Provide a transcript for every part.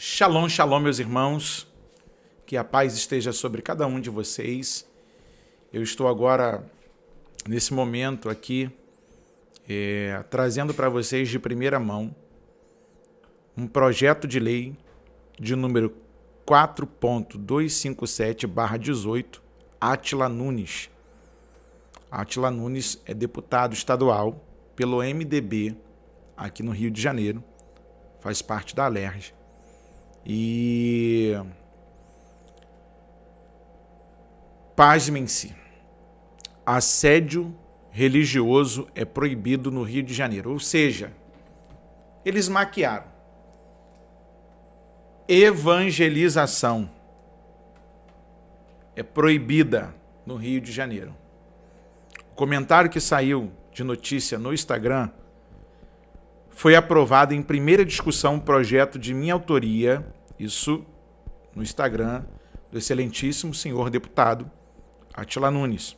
Shalom, shalom, meus irmãos. Que a paz esteja sobre cada um de vocês. Eu estou agora, nesse momento aqui, é, trazendo para vocês de primeira mão um projeto de lei de número 4.257-18, Atila Nunes. Atila Nunes é deputado estadual pelo MDB aqui no Rio de Janeiro, faz parte da Alerj e. Pasmem-se. Assédio religioso é proibido no Rio de Janeiro. Ou seja, eles maquiaram. Evangelização é proibida no Rio de Janeiro. O comentário que saiu de notícia no Instagram foi aprovado em primeira discussão um projeto de minha autoria, isso no Instagram, do excelentíssimo senhor deputado Atila Nunes.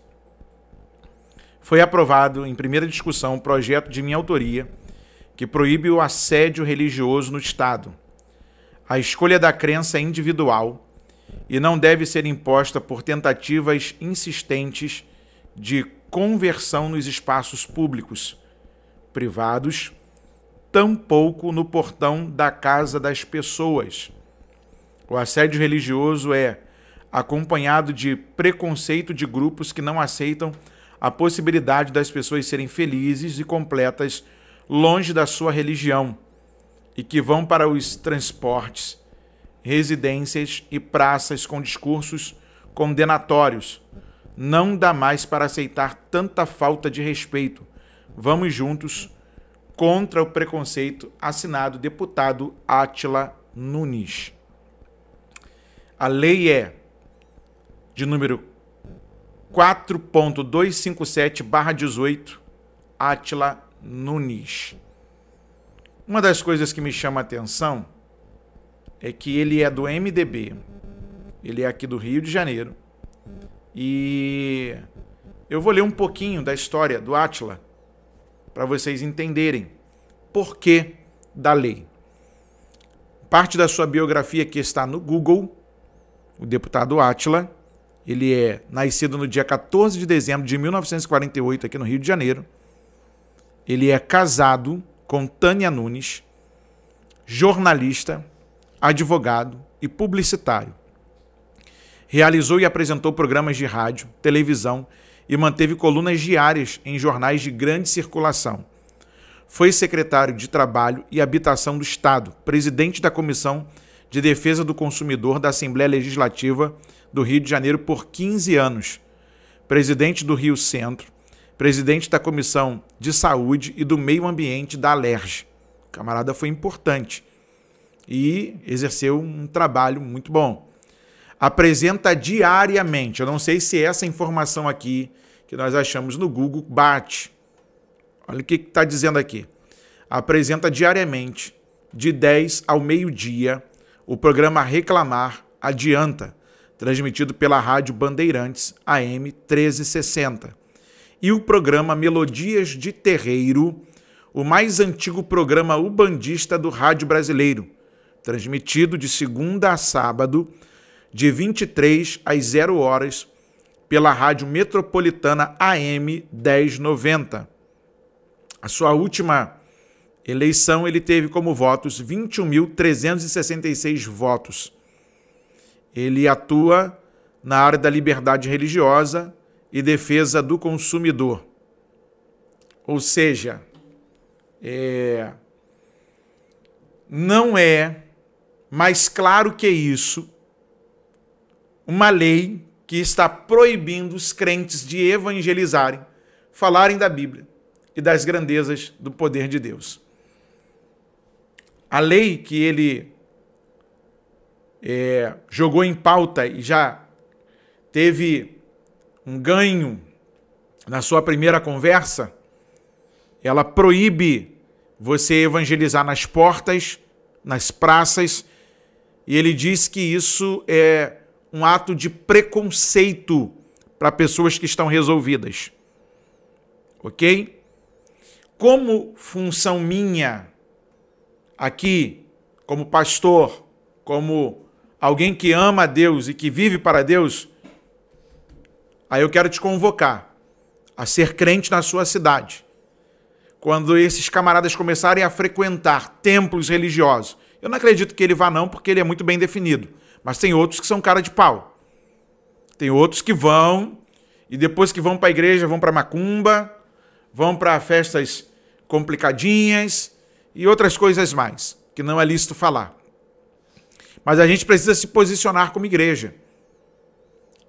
Foi aprovado em primeira discussão um projeto de minha autoria que proíbe o assédio religioso no Estado. A escolha da crença é individual e não deve ser imposta por tentativas insistentes de conversão nos espaços públicos, privados tampouco no portão da casa das pessoas. O assédio religioso é acompanhado de preconceito de grupos que não aceitam a possibilidade das pessoas serem felizes e completas longe da sua religião e que vão para os transportes, residências e praças com discursos condenatórios. Não dá mais para aceitar tanta falta de respeito. Vamos juntos contra o preconceito, assinado deputado Átila Nunes. A lei é de número 4.257/18 Átila Nunes. Uma das coisas que me chama a atenção é que ele é do MDB. Ele é aqui do Rio de Janeiro. E eu vou ler um pouquinho da história do Átila para vocês entenderem por que da lei. Parte da sua biografia que está no Google, o deputado Atila, ele é nascido no dia 14 de dezembro de 1948 aqui no Rio de Janeiro. Ele é casado com Tânia Nunes, jornalista, advogado e publicitário. Realizou e apresentou programas de rádio, televisão e manteve colunas diárias em jornais de grande circulação. Foi secretário de Trabalho e Habitação do Estado, presidente da Comissão de Defesa do Consumidor da Assembleia Legislativa do Rio de Janeiro por 15 anos, presidente do Rio Centro, presidente da Comissão de Saúde e do Meio Ambiente da Alerj. O camarada foi importante e exerceu um trabalho muito bom apresenta diariamente. Eu não sei se é essa informação aqui que nós achamos no Google bate. Olha o que está dizendo aqui. Apresenta diariamente, de 10 ao meio-dia, o programa Reclamar Adianta, transmitido pela Rádio Bandeirantes AM 1360. E o programa Melodias de Terreiro, o mais antigo programa ubandista do rádio brasileiro, transmitido de segunda a sábado, de 23 às 0 horas, pela Rádio Metropolitana AM 1090. A sua última eleição, ele teve como votos 21.366 votos. Ele atua na área da liberdade religiosa e defesa do consumidor. Ou seja, é... não é mais claro que isso uma lei que está proibindo os crentes de evangelizarem, falarem da Bíblia e das grandezas do poder de Deus. A lei que ele é, jogou em pauta e já teve um ganho na sua primeira conversa, ela proíbe você evangelizar nas portas, nas praças, e ele diz que isso é um ato de preconceito para pessoas que estão resolvidas. Ok? Como função minha aqui, como pastor, como alguém que ama a Deus e que vive para Deus, aí eu quero te convocar a ser crente na sua cidade. Quando esses camaradas começarem a frequentar templos religiosos, eu não acredito que ele vá não, porque ele é muito bem definido mas tem outros que são cara de pau. Tem outros que vão e depois que vão para a igreja, vão para macumba, vão para festas complicadinhas e outras coisas mais, que não é lícito falar. Mas a gente precisa se posicionar como igreja.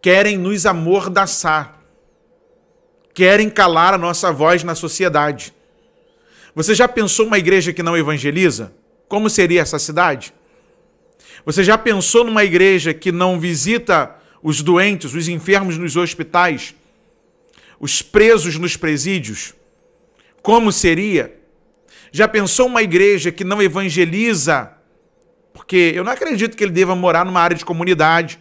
Querem nos amordaçar. Querem calar a nossa voz na sociedade. Você já pensou uma igreja que não evangeliza? Como seria essa cidade? Você já pensou numa igreja que não visita os doentes, os enfermos nos hospitais, os presos nos presídios? Como seria? Já pensou uma igreja que não evangeliza? Porque eu não acredito que ele deva morar numa área de comunidade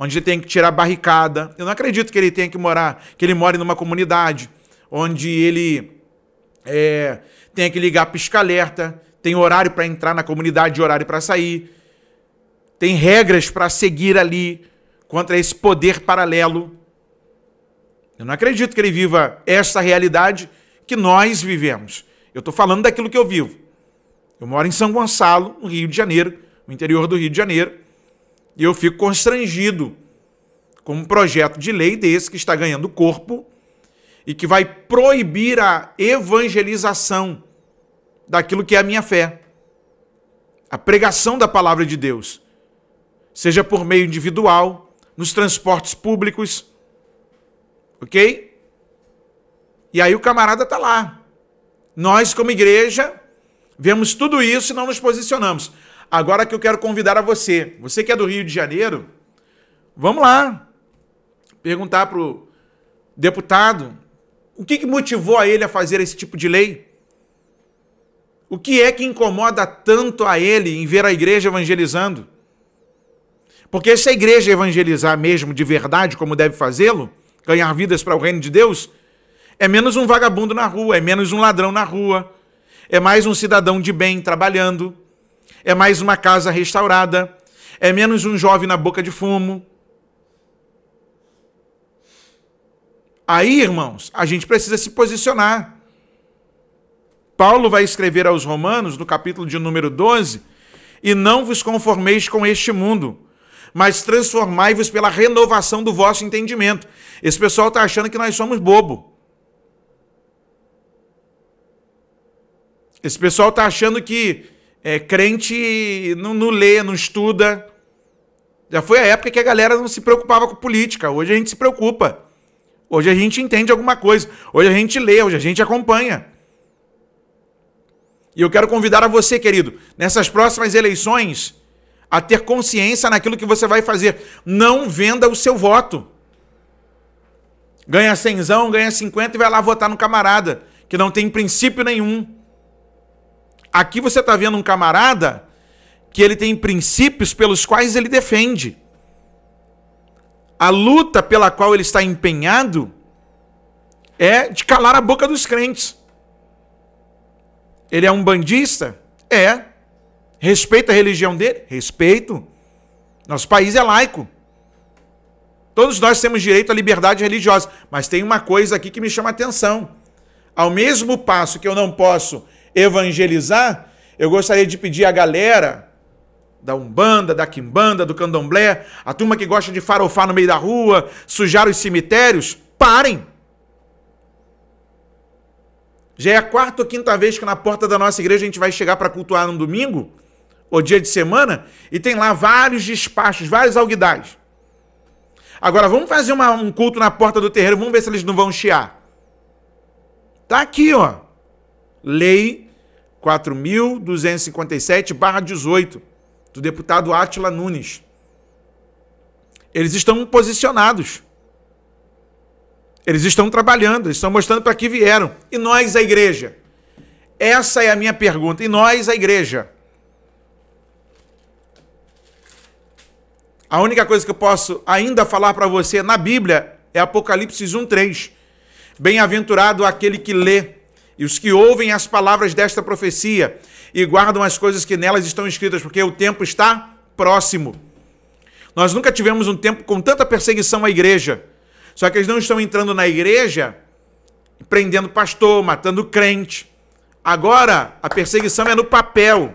onde ele tem que tirar barricada. Eu não acredito que ele tenha que morar, que ele more numa comunidade onde ele é, tenha que ligar pisca-alerta, tem horário para entrar na comunidade e horário para sair tem regras para seguir ali contra esse poder paralelo. Eu não acredito que ele viva essa realidade que nós vivemos. Eu estou falando daquilo que eu vivo. Eu moro em São Gonçalo, no Rio de Janeiro, no interior do Rio de Janeiro, e eu fico constrangido com um projeto de lei desse que está ganhando corpo e que vai proibir a evangelização daquilo que é a minha fé, a pregação da palavra de Deus seja por meio individual, nos transportes públicos, ok? E aí o camarada está lá. Nós, como igreja, vemos tudo isso e não nos posicionamos. Agora que eu quero convidar a você, você que é do Rio de Janeiro, vamos lá perguntar para o deputado o que, que motivou a ele a fazer esse tipo de lei. O que é que incomoda tanto a ele em ver a igreja evangelizando? Porque se a igreja evangelizar mesmo de verdade, como deve fazê-lo, ganhar vidas para o reino de Deus, é menos um vagabundo na rua, é menos um ladrão na rua, é mais um cidadão de bem trabalhando, é mais uma casa restaurada, é menos um jovem na boca de fumo. Aí, irmãos, a gente precisa se posicionar. Paulo vai escrever aos Romanos, no capítulo de número 12, e não vos conformeis com este mundo, mas transformai-vos pela renovação do vosso entendimento. Esse pessoal está achando que nós somos bobo. Esse pessoal está achando que é, crente não, não lê, não estuda. Já foi a época que a galera não se preocupava com política. Hoje a gente se preocupa. Hoje a gente entende alguma coisa. Hoje a gente lê, hoje a gente acompanha. E eu quero convidar a você, querido, nessas próximas eleições, a ter consciência naquilo que você vai fazer. Não venda o seu voto. Ganha 100, ganha 50 e vai lá votar no camarada, que não tem princípio nenhum. Aqui você está vendo um camarada que ele tem princípios pelos quais ele defende. A luta pela qual ele está empenhado é de calar a boca dos crentes. Ele é um bandista? É. Respeita a religião dele? Respeito. Nosso país é laico. Todos nós temos direito à liberdade religiosa, mas tem uma coisa aqui que me chama a atenção. Ao mesmo passo que eu não posso evangelizar, eu gostaria de pedir à galera da Umbanda, da Quimbanda, do Candomblé, a turma que gosta de farofar no meio da rua, sujar os cemitérios, parem. Já é a quarta ou quinta vez que na porta da nossa igreja a gente vai chegar para cultuar no domingo ou dia de semana, e tem lá vários despachos, vários alguidais. Agora, vamos fazer uma, um culto na porta do terreiro, vamos ver se eles não vão chiar. Tá aqui, ó. Lei 4.257-18, do deputado Átila Nunes. Eles estão posicionados. Eles estão trabalhando, eles estão mostrando para que vieram. E nós, a igreja? Essa é a minha pergunta. E nós, a igreja? A única coisa que eu posso ainda falar para você na Bíblia é Apocalipse 1:3. Bem-aventurado aquele que lê e os que ouvem as palavras desta profecia e guardam as coisas que nelas estão escritas, porque o tempo está próximo. Nós nunca tivemos um tempo com tanta perseguição à igreja. Só que eles não estão entrando na igreja prendendo pastor, matando crente. Agora, a perseguição é no papel.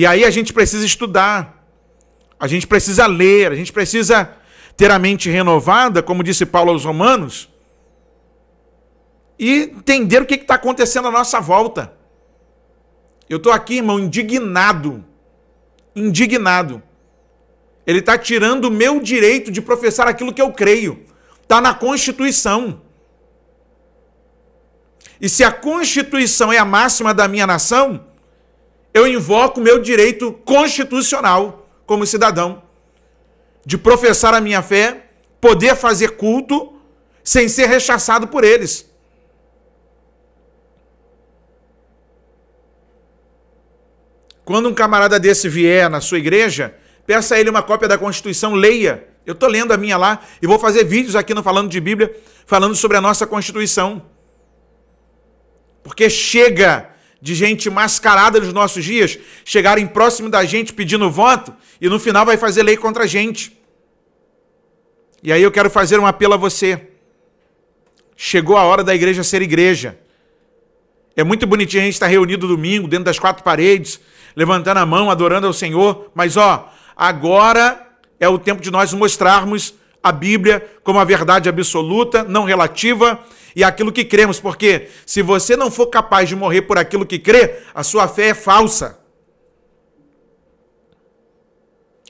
E aí a gente precisa estudar, a gente precisa ler, a gente precisa ter a mente renovada, como disse Paulo aos Romanos, e entender o que está acontecendo à nossa volta. Eu estou aqui, irmão, indignado. Indignado. Ele está tirando o meu direito de professar aquilo que eu creio. Está na Constituição. E se a Constituição é a máxima da minha nação, eu invoco meu direito constitucional como cidadão de professar a minha fé, poder fazer culto sem ser rechaçado por eles. Quando um camarada desse vier na sua igreja, peça a ele uma cópia da Constituição, leia. Eu estou lendo a minha lá e vou fazer vídeos aqui no Falando de Bíblia falando sobre a nossa Constituição. Porque chega de gente mascarada nos nossos dias chegarem próximo da gente pedindo voto e no final vai fazer lei contra a gente. E aí eu quero fazer um apelo a você. Chegou a hora da igreja ser igreja. É muito bonitinho a gente estar reunido domingo dentro das quatro paredes, levantando a mão, adorando ao Senhor, mas ó, agora é o tempo de nós mostrarmos a Bíblia como a verdade absoluta, não relativa, e aquilo que cremos, porque se você não for capaz de morrer por aquilo que crê, a sua fé é falsa.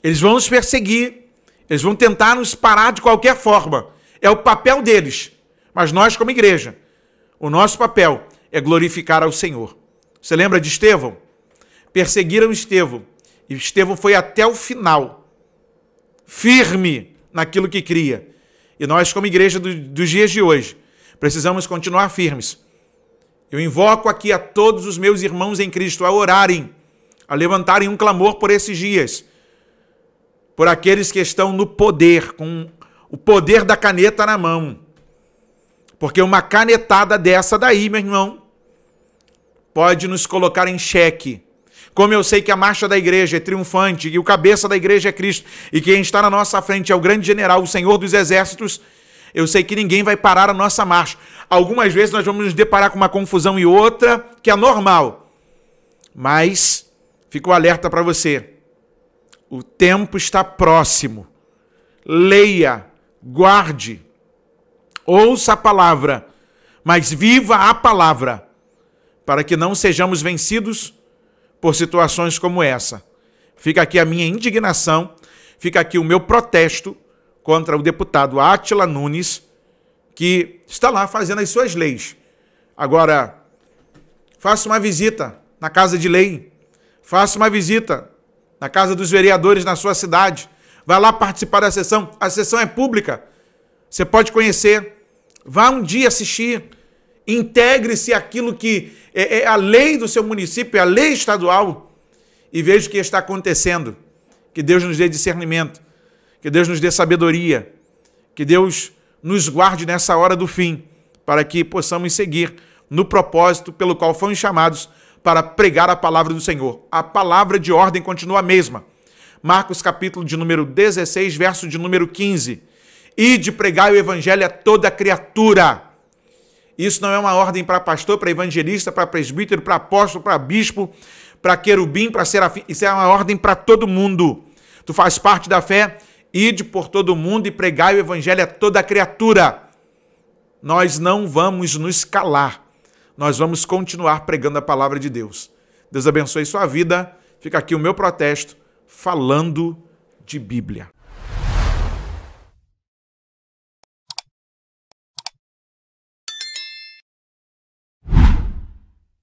Eles vão nos perseguir, eles vão tentar nos parar de qualquer forma. É o papel deles. Mas nós, como igreja, o nosso papel é glorificar ao Senhor. Você lembra de Estevão? Perseguiram Estevão. E Estevão foi até o final, firme naquilo que cria. E nós, como igreja do, dos dias de hoje, Precisamos continuar firmes. Eu invoco aqui a todos os meus irmãos em Cristo a orarem, a levantarem um clamor por esses dias, por aqueles que estão no poder, com o poder da caneta na mão. Porque uma canetada dessa daí, meu irmão, pode nos colocar em xeque. Como eu sei que a marcha da igreja é triunfante e o cabeça da igreja é Cristo e quem está na nossa frente é o grande general, o Senhor dos exércitos, eu sei que ninguém vai parar a nossa marcha. Algumas vezes nós vamos nos deparar com uma confusão e outra, que é normal. Mas fico alerta para você. O tempo está próximo. Leia, guarde, ouça a palavra, mas viva a palavra, para que não sejamos vencidos por situações como essa. Fica aqui a minha indignação, fica aqui o meu protesto contra o deputado Átila Nunes, que está lá fazendo as suas leis. Agora, faça uma visita na Casa de Lei, faça uma visita na Casa dos Vereadores na sua cidade, vá lá participar da sessão, a sessão é pública, você pode conhecer, vá um dia assistir, integre-se aquilo que é, é, a lei do seu município, é a lei estadual, e veja o que está acontecendo. Que Deus nos dê discernimento que Deus nos dê sabedoria. Que Deus nos guarde nessa hora do fim, para que possamos seguir no propósito pelo qual fomos chamados para pregar a palavra do Senhor. A palavra de ordem continua a mesma. Marcos capítulo de número 16, verso de número 15. E de pregar o evangelho a toda criatura. Isso não é uma ordem para pastor, para evangelista, para presbítero, para apóstolo, para bispo, para querubim, para serafim. Isso é uma ordem para todo mundo. Tu faz parte da fé, Ide por todo o mundo e pregai o evangelho a toda criatura. Nós não vamos nos calar. Nós vamos continuar pregando a palavra de Deus. Deus abençoe sua vida. Fica aqui o meu protesto falando de Bíblia.